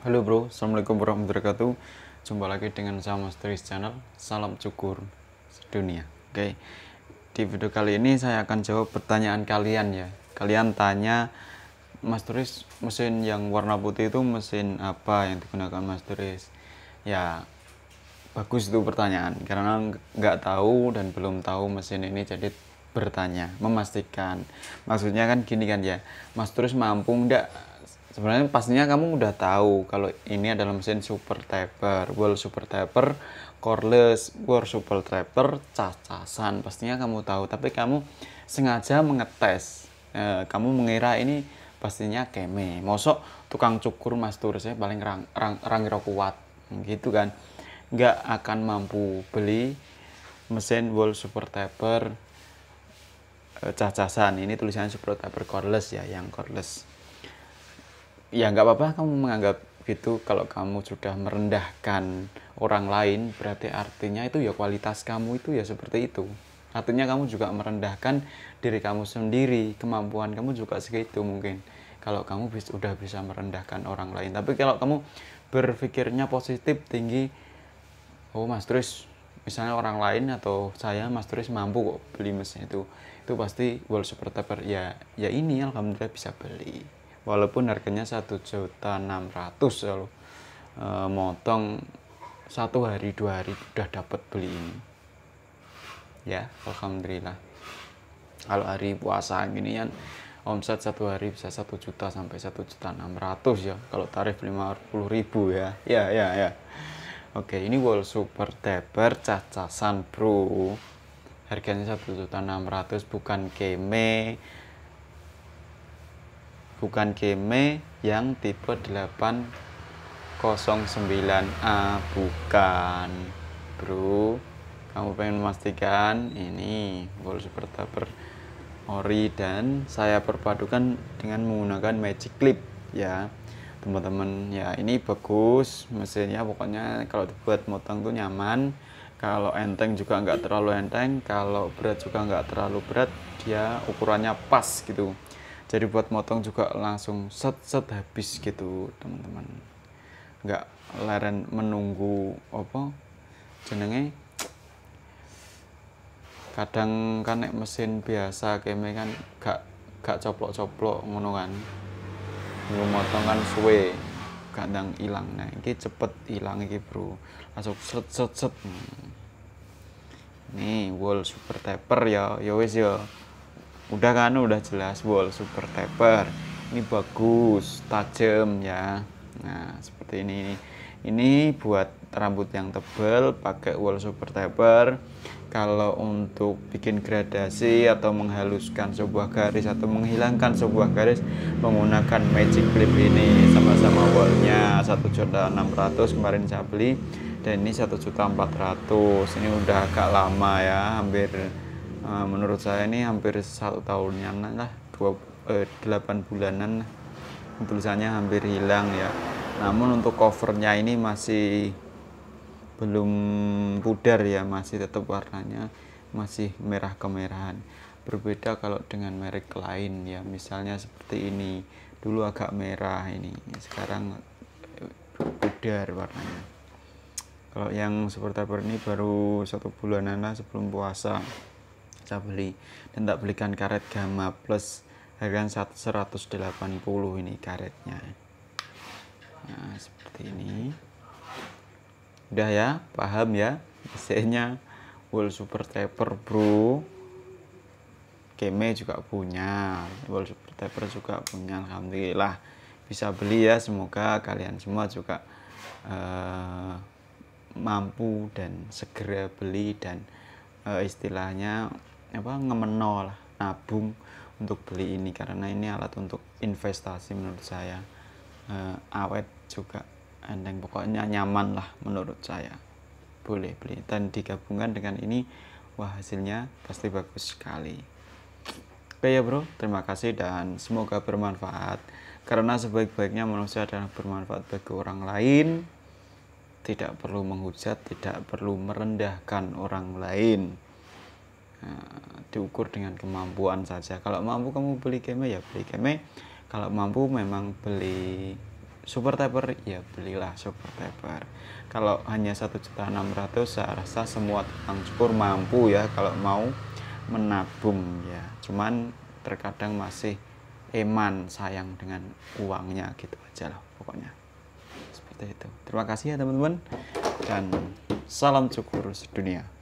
Halo bro, Assalamualaikum warahmatullahi wabarakatuh Jumpa lagi dengan saya Mas Tris Channel Salam cukur sedunia Oke, di video kali ini saya akan jawab pertanyaan kalian ya Kalian tanya Mas mesin yang warna putih itu mesin apa yang digunakan Mas Ya, bagus itu pertanyaan Karena nggak tahu dan belum tahu mesin ini jadi bertanya, memastikan Maksudnya kan gini kan ya Mas terus mampu enggak sebenarnya pastinya kamu udah tahu kalau ini adalah mesin super taper, world super taper, cordless, world super taper, cacasan san pastinya kamu tahu tapi kamu sengaja mengetes e, kamu mengira ini pastinya keme mosok tukang cukur mas turisnya paling rang, rang, rang kuat gitu kan nggak akan mampu beli mesin world super taper eh, cacasan san ini tulisannya super taper cordless ya yang cordless ya nggak apa-apa kamu menganggap gitu kalau kamu sudah merendahkan orang lain berarti artinya itu ya kualitas kamu itu ya seperti itu artinya kamu juga merendahkan diri kamu sendiri kemampuan kamu juga segitu mungkin kalau kamu bis, udah bisa merendahkan orang lain tapi kalau kamu berpikirnya positif tinggi oh mas Tris misalnya orang lain atau saya mas Tris mampu kok beli mesin itu itu pasti world apa ya ya ini alhamdulillah bisa beli walaupun harganya satu juta enam ratus kalau ya e, motong satu hari dua hari udah dapat beli ini ya alhamdulillah kalau hari puasa gini kan omset satu hari bisa satu juta sampai satu juta enam ratus ya kalau tarif lima puluh ribu ya ya ya ya oke ini wall super taper cacasan bro harganya satu juta enam ratus bukan keme bukan game yang tipe 809A ah, bukan bro kamu pengen memastikan ini full seperti per ori dan saya perpadukan dengan menggunakan magic clip ya teman-teman ya ini bagus mesinnya pokoknya kalau dibuat motong tuh nyaman kalau enteng juga nggak terlalu enteng kalau berat juga nggak terlalu berat dia ukurannya pas gitu jadi buat motong juga langsung set set habis gitu teman-teman nggak leren menunggu apa jenenge kadang kan nek mesin biasa keme kan gak gak coplok-coplok ngono kan motong kan suwe kadang hilang. nah ini cepet hilang, iki bro langsung set set set hmm. nih wall super taper ya ya yo. Ya udah kan udah jelas wall super taper ini bagus tajam ya nah seperti ini ini buat rambut yang tebal pakai wall super taper kalau untuk bikin gradasi atau menghaluskan sebuah garis atau menghilangkan sebuah garis menggunakan magic clip ini sama-sama wallnya 1.600 kemarin saya beli dan ini 1.400 ini udah agak lama ya hampir Ah, menurut saya ini hampir satu tahunan lah dua eh, delapan bulanan tulisannya hampir hilang ya namun untuk covernya ini masih belum pudar ya masih tetap warnanya masih merah kemerahan berbeda kalau dengan merek lain ya misalnya seperti ini dulu agak merah ini sekarang eh, pudar warnanya kalau yang seperti ini baru satu bulanan lah sebelum puasa bisa beli dan tak belikan karet gamma plus harga 180 ini karetnya nah seperti ini udah ya paham ya mesinnya wool super taper bro keme juga punya wool super taper juga punya alhamdulillah bisa beli ya semoga kalian semua juga uh, mampu dan segera beli dan uh, istilahnya apa ngemeno lah nabung untuk beli ini karena ini alat untuk investasi menurut saya e, awet juga enteng pokoknya nyaman lah menurut saya boleh beli dan digabungkan dengan ini wah hasilnya pasti bagus sekali oke ya bro terima kasih dan semoga bermanfaat karena sebaik-baiknya manusia adalah bermanfaat bagi orang lain tidak perlu menghujat tidak perlu merendahkan orang lain nah, diukur dengan kemampuan saja kalau mampu kamu beli game ya beli game kalau mampu memang beli super taper ya belilah super taper kalau hanya satu juta enam ratus saya rasa semua tukang cukur mampu ya kalau mau menabung ya cuman terkadang masih eman sayang dengan uangnya gitu aja lah pokoknya seperti itu terima kasih ya teman-teman dan salam cukur sedunia